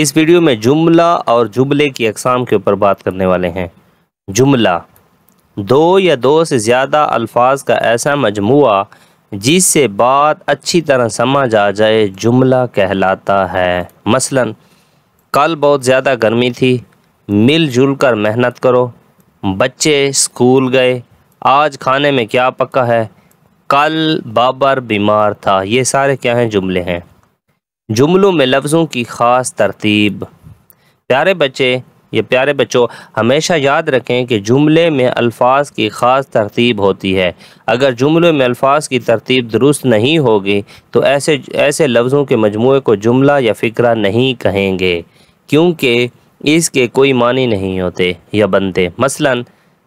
इस वीडियो में जुमला और जुमले की अकसाम के ऊपर बात करने वाले हैं जुमला दो या दो से ज़्यादा अल्फाज का ऐसा मजमु जिससे बात अच्छी तरह समझ आ जाए जुमला कहलाता है मसलन कल बहुत ज़्यादा गर्मी थी मिलजुल कर मेहनत करो बच्चे स्कूल गए आज खाने में क्या पक्का है कल बाबर बीमार था ये सारे क्या हैं जुमले हैं जुमलों में लफ्ज़ों की ख़ास तरतीब प्यारे बच्चे या प्यारे बच्चों हमेशा याद रखें कि जुमले में अल्फाज की ख़ास तरतीब होती है अगर जुमले में अल्फाज की तरतीब दुरुस्त नहीं होगी तो ऐसे ऐसे लफ्ज़ों के मजमू को जुमला या फ़िक्रा नहीं कहेंगे क्योंकि इसके कोई मानी नहीं होते या बनते मसला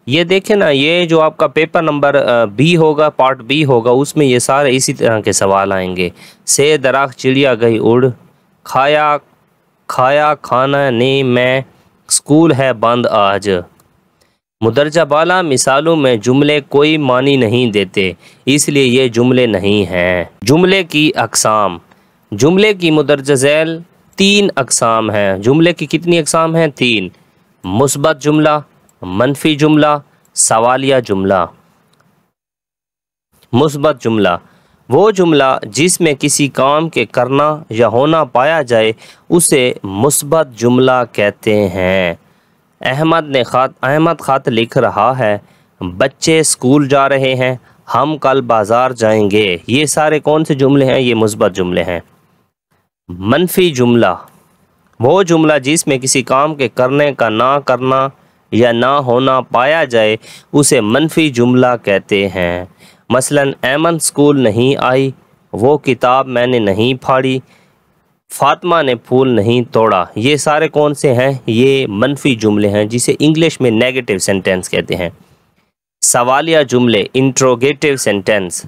ये देखें ना ये जो आपका पेपर नंबर बी होगा पार्ट बी होगा उसमें ये सारे इसी तरह के सवाल आएंगे से दराख चिड़िया गई उड़ खाया खाया खाना ने मैं स्कूल है बंद आज मुदरजा बाला मिसालों में जुमले कोई मानी नहीं देते इसलिए ये जुमले नहीं हैं जुमले की अकसाम जुमले की मुदरजा झैल तीन अकसाम हैं जुमले की कितनी अकसाम हैं तीन मुस्बत जुमला मनफी जुमला सवालिया जुमला मुस्बत जुमला वो जुमला जिसमें किसी काम के करना या होना पाया जाए उसे मुस्बत जुमला कहते हैं अहमद ने खात अहमद ख़त लिख रहा है बच्चे स्कूल जा रहे हैं हम कल बाज़ार जाएंगे ये सारे कौन से जुमले हैं ये मुस्बत जुमले हैं मनफी जुमला वो जुमला जिसमें किसी काम के करने का ना करना या ना होना पाया जाए उसे मनफी जुमला कहते हैं मसलन एमन स्कूल नहीं आई वो किताब मैंने नहीं फाड़ी फ़ातमा ने फूल नहीं तोड़ा ये सारे कौन से हैं ये मनफी जुमले हैं जिसे इंग्लिश में नेगेटिव सेंटेंस कहते हैं सवालिया जुमले इंट्रोगेटिव सेंटेंस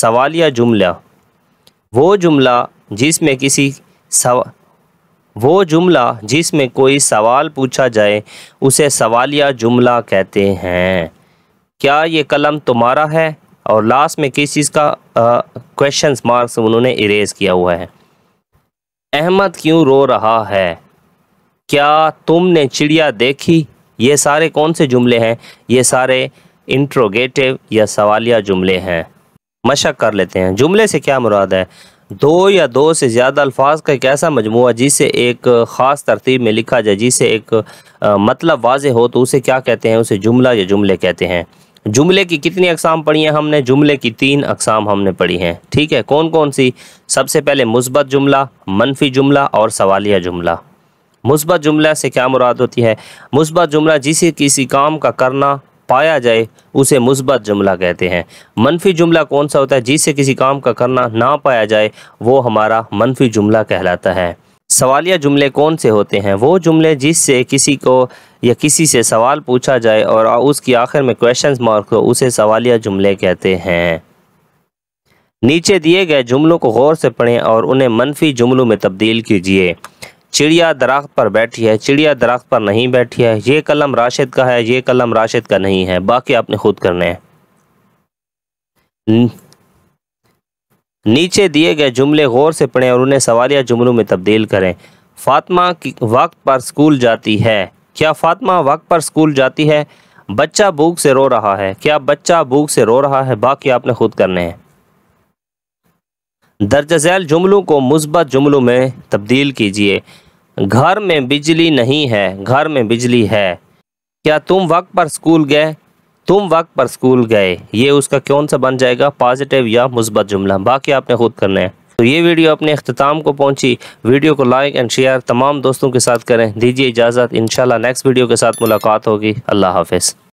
सवालिया जुमला वो जुमला जिसमें किसी सव... वो जुमला जिसमें कोई सवाल पूछा जाए उसे सवालिया जुमला कहते हैं क्या ये कलम तुम्हारा है और लास्ट में किस चीज़ का क्वेश्चन मार्क्स उन्होंने इरेज किया हुआ है अहमद क्यों रो रहा है क्या तुमने चिड़िया देखी ये सारे कौन से जुमले हैं ये सारे इंट्रोगेटिव या सवालिया जुमले हैं मशक कर लेते हैं जुमले से क्या मुराद है दो या दो से ज़्यादा अल्फाज का एक ऐसा मजमू जिसे एक ख़ास तरतीब में लिखा जाए जिसे एक आ, मतलब वाज हो तो उसे क्या कहते हैं उसे जुमला या जुमले कहते हैं जुमले की कितनी अकसाम पढ़ी हैं हमने जुमले की तीन अकसाम हमने पढ़ी हैं ठीक है कौन कौन सी सबसे पहले मुस्बत जुमला मनफी जुमला और सवालिया जुमला मुस्बत जुमला से क्या मुराद होती है मुस्बत जुमला जिसे किसी काम का करना पाया जाए उसे मुस्बत जुमला कहते हैं मनफी जुमला कौन सा होता है जिससे किसी काम का करना ना पाया जाए वो हमारा मनफी जुमला कहलाता है सवालिया जुमले कौन से होते हैं वो जुमले जिससे किसी को या किसी से सवाल पूछा जाए और उसकी आखिर में क्वेश्चन मार्क हो उसे सवालिया जुमले कहते हैं नीचे दिए गए जुमलों को गौर से पढ़ें और उन्हें मनफी जुमलों में तब्दील कीजिए चिड़िया दरख्त पर बैठी है चिड़िया दरख्त पर नहीं बैठी है ये कलम राशिद का है ये कलम राशिद का नहीं है बाकी आपने खुद करने हैं नीचे दिए गए जुमले गौर से पढ़ें और उन्हें सवालिया जुमलों में तब्दील करें फातिमा की वक्त पर स्कूल जाती है क्या फातिमा वक्त पर स्कूल जाती है बच्चा भूख से रो रहा है क्या बच्चा भूख से रो रहा है बाकी आपने खुद करने हैं दर्ज झैल जुमलों को मुस्बत जुमलों में तब्दील कीजिए घर में बिजली नहीं है घर में बिजली है क्या तुम वक्त पर स्कूल गए तुम वक्त पर स्कूल गए ये उसका कौन सा बन जाएगा पॉजिटिव या मुस्बत जुमला बाकी आपने खुद करना है तो ये वीडियो अपने अख्ताम को पहुंची वीडियो को लाइक एंड शेयर तमाम दोस्तों के साथ करें दीजिए इजाज़त इंशाल्लाह नेक्स्ट वीडियो के साथ मुलाकात होगी अल्लाह हाफिज़